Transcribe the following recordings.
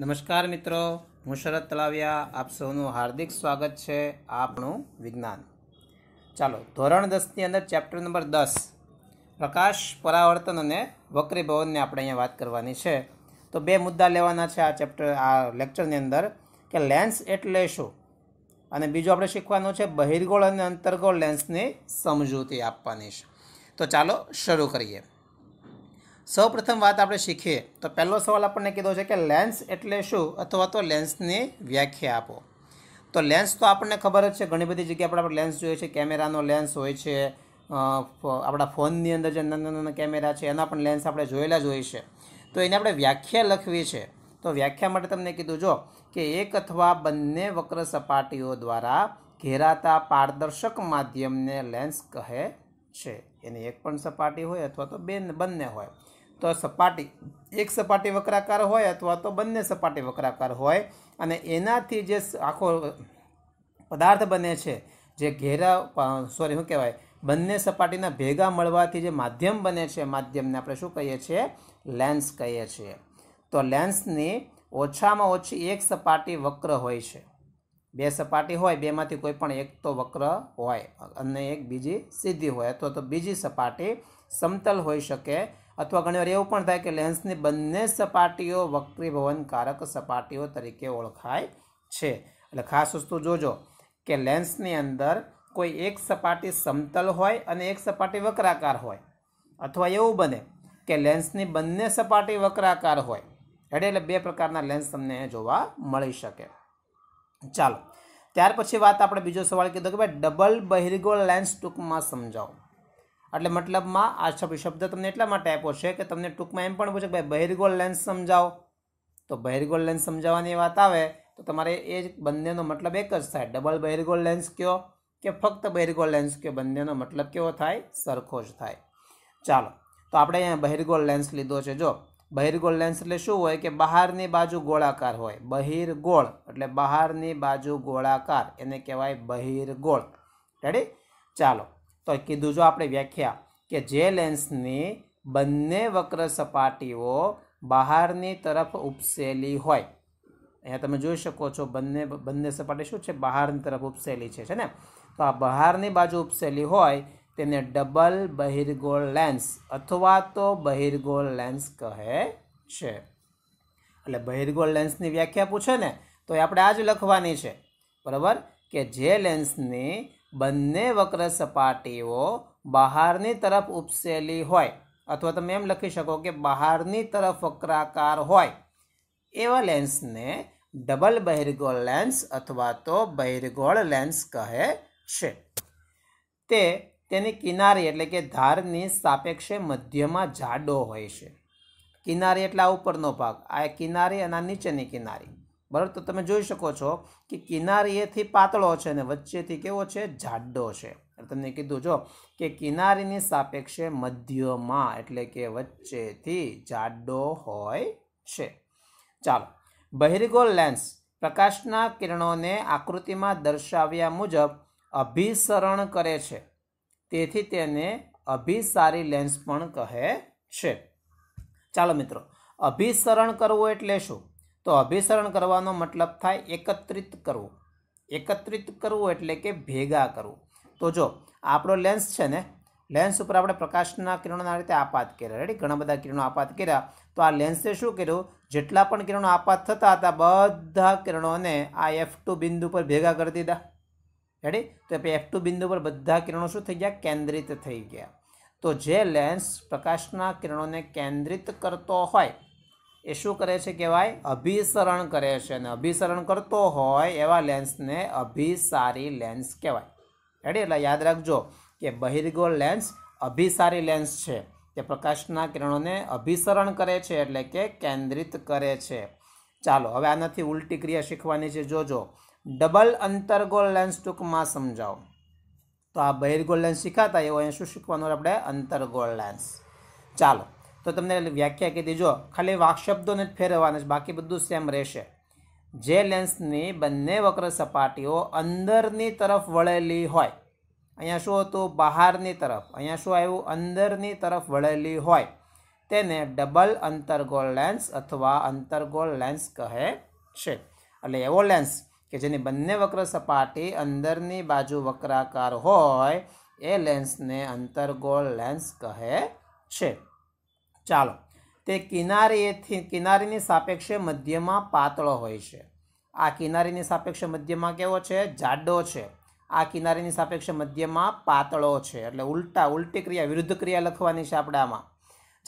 નમસ્કાર મિત્રો હું શરદ તલાવિયા આપ સૌનું હાર્દિક સ્વાગત છે આપણું વિજ્ઞાન ચાલો ધોરણ દસની અંદર ચેપ્ટર નંબર દસ પ્રકાશ પરાવર્તન અને વક્રીભવનની આપણે અહીંયા વાત કરવાની છે તો બે મુદ્દા લેવાના છે આ ચેપ્ટર આ લેક્ચરની અંદર કે લેન્સ એટલે શું અને બીજું આપણે શીખવાનું છે બહિર્ગોળ અને અંતર્ગોળ લેન્સની સમજૂતી આપવાની છે તો ચાલો શરૂ કરીએ સૌપ્રથમ વાત આપણે શીખીએ તો પહેલો સવાલ આપણને કીધો છે કે લેન્સ એટલે શું અથવા તો લેન્સની વ્યાખ્યા આપો તો લેન્સ તો આપણને ખબર જ છે ઘણી બધી જગ્યાએ આપણે આપણે લેન્સ જોઈએ છે કેમેરાનો લેન્સ હોય છે આપણા ફોનની અંદર જે નાના નાના કેમેરા છે એના પણ લેન્સ આપણે જોયેલા જ હોય છે તો એને આપણે વ્યાખ્યા લખવી છે તો વ્યાખ્યા માટે તમને કીધું જો કે એક અથવા બંને વક્ર સપાટીઓ દ્વારા ઘેરાતા પારદર્શક માધ્યમને લેન્સ કહે છે એની એક પણ સપાટી હોય અથવા તો બે બંને હોય તો સપાટી એક સપાટી વક્રાકાર હોય અથવા તો બંને સપાટી વક્રાકાર હોય અને એનાથી જે આખો પદાર્થ બને છે જે ઘેરા સોરી શું કહેવાય બંને સપાટીના ભેગા મળવાથી જે માધ્યમ બને છે માધ્યમને આપણે શું કહીએ છીએ લેન્સ કહીએ છીએ તો લેન્સની ઓછામાં ઓછી એક સપાટી વક્ર હોય છે બે સપાટી હોય બેમાંથી કોઈ પણ એક તો વક્ર હોય અને એક બીજી સીધી હોય અથવા તો બીજી સપાટી સમતલ હોઈ શકે અથવા ઘણીવાર એવું પણ થાય કે લેન્સની બંને સપાટીઓ વક્રીભવનકારક સપાટીઓ તરીકે ઓળખાય છે એટલે ખાસ વસ્તુ જોજો કે લેન્સની અંદર કોઈ એક સપાટી સમતલ હોય અને એક સપાટી વક્રાકાર હોય અથવા એવું બને કે લેન્સની બંને સપાટી વક્રાકાર હોય એટલે બે પ્રકારના લેન્સ તમને જોવા મળી શકે ચાલો ત્યાર પછી વાત આપણે બીજો સવાલ કીધો કે ભાઈ ડબલ બહિર્ગોળ લેન્સ ટૂંકમાં સમજાવો એટલે મતલબમાં આ છબી શબ્દ તમને એટલા માટે આપ્યો છે કે તમને ટૂંકમાં એમ પણ પૂછે કે ભાઈ બહિર્ગોળ લેન્સ સમજાવો તો બહિર્ગોળ લેન્સ સમજાવવાની વાત આવે તો તમારે એ જ બંનેનો મતલબ એક જ થાય ડબલ બહિર્ગોળ લેન્સ કયો કે ફક્ત બહિર્ગોળ લેન્સ કે બંનેનો મતલબ કેવો થાય સરખો જ થાય ચાલો તો આપણે અહીંયા બહિર્ગોળ લેન્સ લીધો છે જો બહિરગોળ લેન્સ એટલે શું હોય કે બહારની બાજુ ગોળાકાર હોય બહિરગોળ એટલે બહારની બાજુ ગોળાકાર એને કહેવાય બહિર્ગોળ રેડી ચાલો તો કીધું જો આપણે વ્યાખ્યા કે જે લેન્સની બંને વક્ર સપાટીઓ બહારની તરફ ઉપસેલી હોય અહીંયા તમે જોઈ શકો છો બંને બંને સપાટી શું છે બહારની તરફ ઉપસેલી છે છે ને તો આ બહારની બાજુ ઉપસેલી હોય તેને ડબલ બહિર્ગોળ લેન્સ અથવા તો બહિર્ગોળ લેન્સ કહે છે એટલે બહિર્ગોળ લેન્સની વ્યાખ્યા પૂછે ને તો એ આપણે આ જ લખવાની છે બરાબર કે જે લેન્સની બંને વક્ર સપાટીઓ બહારની તરફ ઉપસેલી હોય અથવા તમે એમ લખી શકો કે બહારની તરફ વક્રાકાર હોય એવા લેન્સને ડબલ બહિર્ગોળ લેન્સ અથવા તો બહિર્ગોળ લેન્સ કહે છે તે તેની કિનારી એટલે કે ધારની સાપેક્ષે મધ્યમાં જાડો હોય છે કિનારી એટલે આ ઉપરનો ભાગ આ કિનારી અને આ નીચેની કિનારી બરાબર તો તમે જોઈ શકો છો કે કિનારીએથી પાતળો છે અને વચ્ચેથી કેવો છે જાડો છે તમને કીધું જો કે કિનારીની સાપેક્ષે મધ્યમાં એટલે કે વચ્ચેથી જાડો હોય છે ચાલો બહિર્ગોળ લેન્સ પ્રકાશના કિરણોને આકૃતિમાં દર્શાવ્યા મુજબ અભિસરણ કરે છે તેથી તેને અભિસારી લેન્સ પણ કહે છે ચાલો મિત્રો અભિસરણ કરવું એટલે શું તો અભિસરણ કરવાનો મતલબ થાય એકત્રિત કરવું એકત્રિત કરવું એટલે કે ભેગા કરવું તો જો આપણો લેન્સ છે ને લેન્સ ઉપર આપણે પ્રકાશના કિરણોના રીતે આપાત કર્યા રેડી ઘણા બધા કિરણો આપાત કર્યા તો આ લેન્સે શું કર્યું જેટલા પણ કિરણો આપાત થતા હતા બધા કિરણોને આ એફ બિંદુ પર ભેગા કરી દીધા રેડી તો એફ ટુ બિંદુ પર બધા કિરણો શું થઈ ગયા કેન્દ્રિત થઈ ગયા તો જે લેન્સ પ્રકાશના કિરણોને કેન્દ્રિત કરતો હોય એ શું કરે છે કહેવાય અભિસરણ કરે છે અને અભિસરણ કરતો હોય એવા લેન્સને અભિસારી લેન્સ કહેવાય રેડી એટલે યાદ રાખજો કે બહિર્ગોળ લેન્સ અભિસારી લેન્સ છે તે પ્રકાશના કિરણોને અભિસરણ કરે છે એટલે કે કેન્દ્રિત કરે છે ચાલો હવે આનાથી ઉલટી ક્રિયા શીખવાની છે જોજો ડબલ અંતર્ગોળ લેન્સ ટૂંકમાં સમજાવો તો આ બહિર્ગોળ લેન્સ શીખાતા એવો અહીંયા શું શીખવાનું આપણે અંતર્ગોળ લેન્સ ચાલો તો તમને વ્યાખ્યા કહી દેજો ખાલી વાકશબ્દોને જ ફેરવવાના છે બાકી બધું સેમ રહેશે જે લેન્સની બંને વક્ર સપાટીઓ અંદરની તરફ વળેલી હોય અહીંયા શું હતું બહારની તરફ અહીંયા શું આવ્યું અંદરની તરફ વળેલી હોય તેને ડબલ અંતરગોળ લેન્સ અથવા અંતરગોળ લેન્સ કહે છે એટલે એવો લેન્સ કે જેની બંને વક્ર સપાટી અંદરની બાજુ વક્રાકાર હોય એ લેન્સને અંતરગોળ લેન્સ કહે છે ચાલો તે કિનારીએથી કિનારીની સાપેક્ષે મધ્યમાં પાતળો હોય છે આ કિનારીની સાપેક્ષે મધ્યમાં કેવો છે જાડો છે આ કિનારીની સાપેક્ષે મધ્યમાં પાતળો છે એટલે ઉલટા ઉલટી ક્રિયા વિરુદ્ધ ક્રિયા લખવાની છે આપણે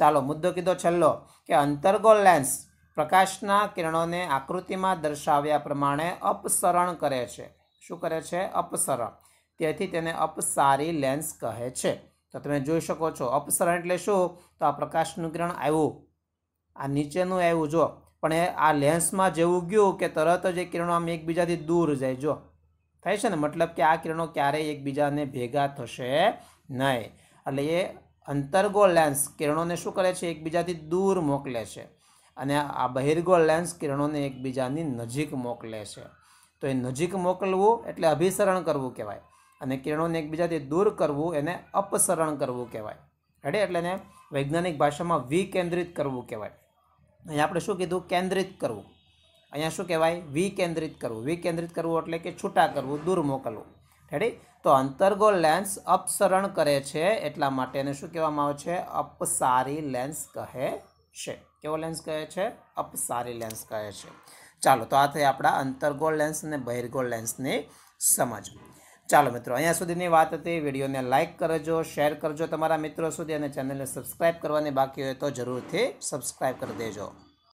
ચાલો મુદ્દો કીધો છેલ્લો કે અંતર્ગોળ લેન્સ પ્રકાશના કિરણોને આકૃતિમાં દર્શાવ્યા પ્રમાણે અપસરણ કરે છે શું કરે છે અપસરણ તેથી તેને અપસારી લેન્સ કહે છે તો તમે જોઈ શકો છો અપસરણ એટલે શું તો આ પ્રકાશનું કિરણ આવ્યું આ નીચેનું આવ્યું જો પણ એ આ લેન્સમાં જેવું ગયું કે તરત જ એ કિરણો આમ એકબીજાથી દૂર જાય જો થાય છે ને મતલબ કે આ કિરણો ક્યારેય એકબીજાને ભેગા થશે નહીં એટલે એ અંતર્ગો લેન્સ કિરણોને શું કરે છે એકબીજાથી દૂર મોકલે છે અને આ બહિર્ગોળ લેન્સ કિરણોને એકબીજાની નજીક મોકલે છે તો એ નજીક મોકલવું એટલે અભિસરણ કરવું કહેવાય અને કિરણોને એકબીજાથી દૂર કરવું એને અપસરણ કરવું કહેવાય રેડી એટલે એને વૈજ્ઞાનિક ભાષામાં વિકેન્દ્રિત કરવું કહેવાય અહીંયા આપણે શું કીધું કેન્દ્રિત કરવું અહીંયા શું કહેવાય વિકેન્દ્રિત કરવું વિકેન્દ્રિત કરવું એટલે કે છૂટા કરવું દૂર મોકલવું રેડી તો અંતર્ગોળ લેન્સ અપસરણ કરે છે એટલા માટે એને શું કહેવામાં આવે છે અપસારી લેન્સ કહે છે કેવો લેન્સ કહે છે અપસારી લેન્સ કહે છે ચાલો તો આ થઈ આપણા અંતર્ગોળ લેન્સ અને બહિર્ગોળ લેન્સની સમજ ચાલો મિત્રો અહીંયા સુધીની વાત હતી વિડીયોને લાઇક કરજો શેર કરજો તમારા મિત્રો સુધી અને ચેનલને સબસ્ક્રાઈબ કરવાની બાકી હોય તો જરૂરથી સબસ્ક્રાઈબ કરી દેજો